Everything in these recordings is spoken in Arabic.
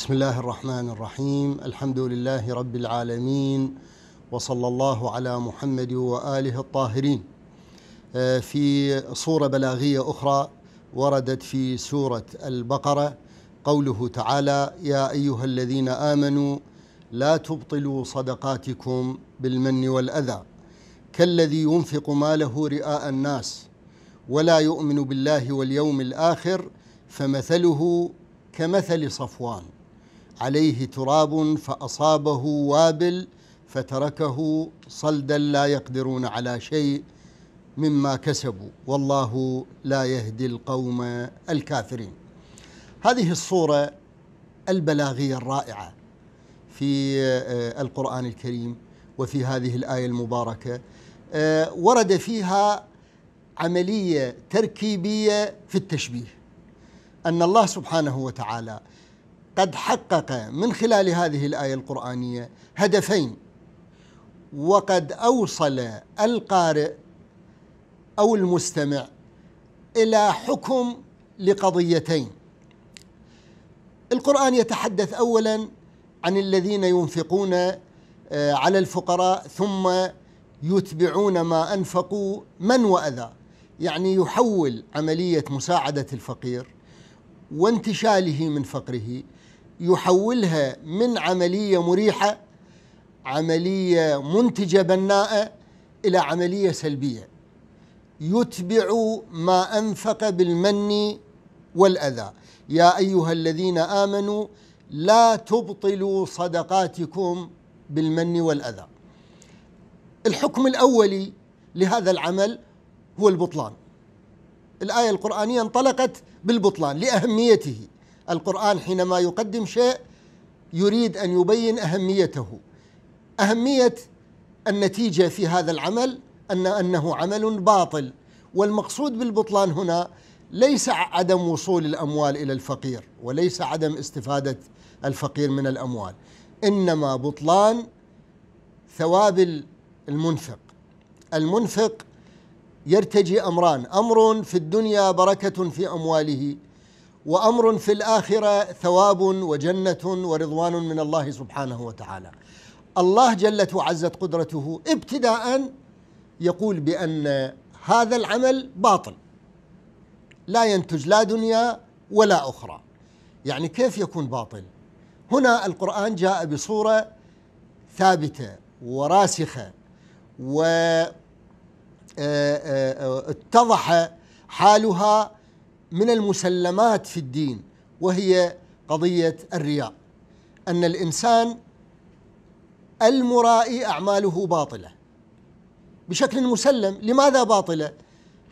بسم الله الرحمن الرحيم الحمد لله رب العالمين وصلى الله على محمد وآله الطاهرين آه، في صورة بلاغية أخرى وردت في سورة البقرة قوله تعالى يا أيها الذين آمنوا لا تبطلوا صدقاتكم بالمن والأذى كالذي ينفق ماله رئاء الناس ولا يؤمن بالله واليوم الآخر فمثله كمثل صفوان عليه تراب فأصابه وابل فتركه صلدا لا يقدرون على شيء مما كسبوا والله لا يهدي القوم الكافرين هذه الصورة البلاغية الرائعة في آه، القرآن الكريم وفي هذه الآية المباركة آه، ورد فيها عملية تركيبية في التشبيه أن الله سبحانه وتعالى قد حقق من خلال هذه الآية القرآنية هدفين وقد أوصل القارئ أو المستمع إلى حكم لقضيتين القرآن يتحدث أولا عن الذين ينفقون آه، على الفقراء ثم يتبعون ما أنفقوا من وأذى يعني يحول عملية مساعدة الفقير وانتشاله من فقره يحولها من عمليه مريحه عمليه منتجه بناءه الى عمليه سلبيه يتبع ما انفق بالمن والاذى يا ايها الذين امنوا لا تبطلوا صدقاتكم بالمن والاذى الحكم الاولي لهذا العمل هو البطلان الايه القرانيه انطلقت بالبطلان لاهميته القرآن حينما يقدم شيء يريد أن يبين أهميته أهمية النتيجة في هذا العمل أن أنه عمل باطل والمقصود بالبطلان هنا ليس عدم وصول الأموال إلى الفقير وليس عدم استفادة الفقير من الأموال إنما بطلان ثواب المنفق المنفق يرتجي امران امر في الدنيا بركه في امواله وامر في الاخره ثواب وجنه ورضوان من الله سبحانه وتعالى. الله جلت وعزت قدرته ابتداء يقول بان هذا العمل باطل. لا ينتج لا دنيا ولا اخرى. يعني كيف يكون باطل؟ هنا القران جاء بصوره ثابته وراسخه و آه، آه، آه، اتضح حالها من المسلمات في الدين وهي قضيه الرياء ان الانسان المرائي اعماله باطله بشكل مسلم لماذا باطله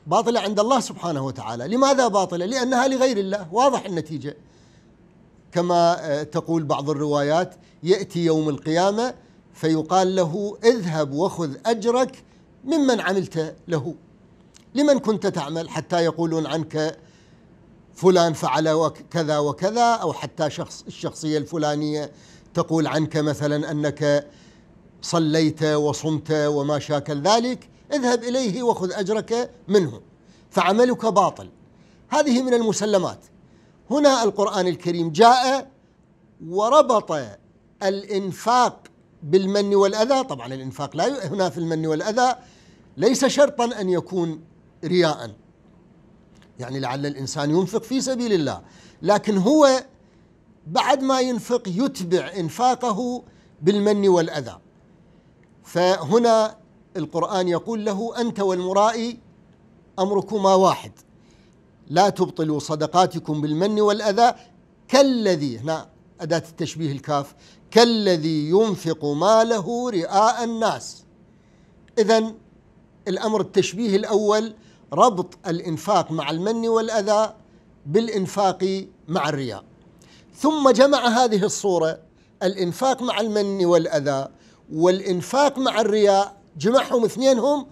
باطله عند الله سبحانه وتعالى لماذا باطله لانها لغير الله واضح النتيجه كما آه، تقول بعض الروايات ياتي يوم القيامه فيقال له اذهب وخذ اجرك ممن عملت له لمن كنت تعمل حتى يقولون عنك فلان فعل كذا وكذا أو حتى شخص الشخصية الفلانية تقول عنك مثلا أنك صليت وصمت وما شاكل ذلك اذهب إليه وخذ أجرك منه فعملك باطل هذه من المسلمات هنا القرآن الكريم جاء وربط الإنفاق بالمن والأذى طبعا الإنفاق لا هنا في المن والأذى ليس شرطا أن يكون رياءً يعني لعل الإنسان ينفق في سبيل الله لكن هو بعد ما ينفق يتبع إنفاقه بالمن والأذى فهنا القرآن يقول له أنت والمرائي أمركما واحد لا تبطلوا صدقاتكم بالمن والأذى كالذي هنا أداة التشبيه الكاف كالذي ينفق ماله رئاء الناس إذا الأمر التشبيه الأول ربط الإنفاق مع المن والأذى بالإنفاق مع الرياء ثم جمع هذه الصورة الإنفاق مع المن والأذى والإنفاق مع الرياء جمعهم اثنينهم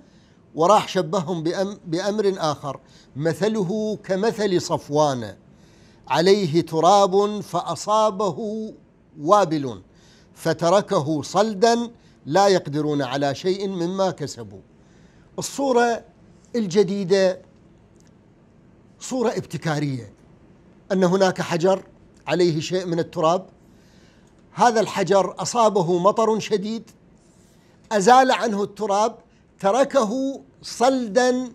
وراح شبههم بأم بأمر آخر مثله كمثل صفوان عليه تراب فأصابه وابل فتركه صلدا لا يقدرون على شيء مما كسبوا الصورة الجديدة صورة ابتكارية أن هناك حجر عليه شيء من التراب هذا الحجر أصابه مطر شديد أزال عنه التراب تركه صلدا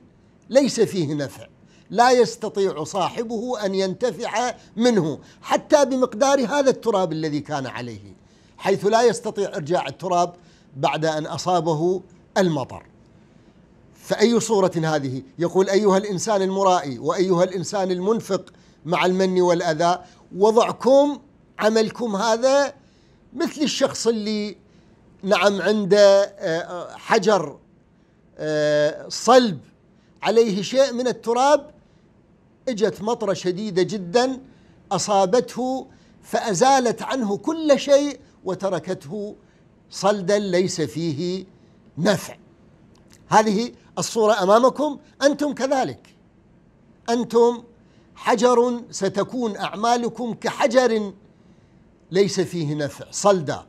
ليس فيه نفع لا يستطيع صاحبه أن ينتفع منه حتى بمقدار هذا التراب الذي كان عليه حيث لا يستطيع إرجاع التراب بعد أن أصابه المطر فأي صورة هذه يقول أيها الإنسان المرائي وأيها الإنسان المنفق مع المن والأذى وضعكم عملكم هذا مثل الشخص اللي نعم عنده آه، حجر آه، صلب عليه شيء من التراب اجت مطره شديده جدا اصابته فازالت عنه كل شيء وتركته صلدا ليس فيه نفع هذه الصورة أمامكم أنتم كذلك أنتم حجر ستكون أعمالكم كحجر ليس فيه نفع صلدا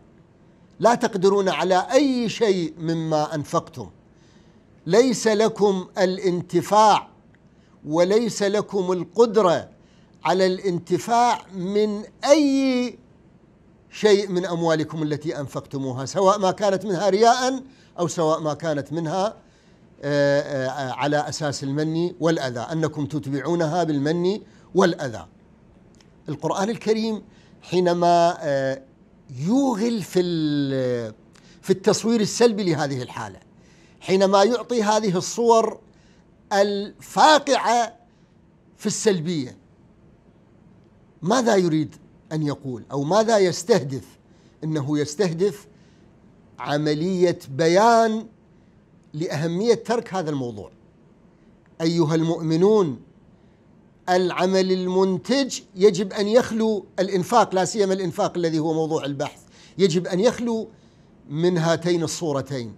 لا تقدرون على أي شيء مما أنفقتم ليس لكم الانتفاع وليس لكم القدرة على الانتفاع من أي شيء من أموالكم التي أنفقتموها سواء ما كانت منها رياء أو سواء ما كانت منها آه، آه، على أساس المن والأذى أنكم تتبعونها بالمن والأذى القرآن الكريم حينما آه، يوغل في في التصوير السلبي لهذه الحالة حينما يعطي هذه الصور الفاقعة في السلبية ماذا يريد أن يقول أو ماذا يستهدف إنه يستهدف عملية بيان لأهمية ترك هذا الموضوع أيها المؤمنون العمل المنتج يجب أن يخلو الإنفاق لا سيما الإنفاق الذي هو موضوع البحث يجب أن يخلو من هاتين الصورتين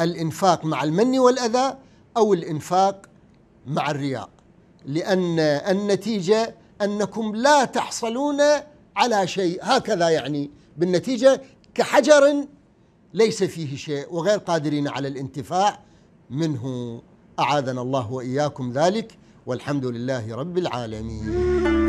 الإنفاق مع المن والأذى أو الإنفاق مع الرياء لأن النتيجة أنكم لا تحصلون على شيء هكذا يعني بالنتيجة كحجر ليس فيه شيء وغير قادرين على الانتفاع منه اعاذنا الله واياكم ذلك والحمد لله رب العالمين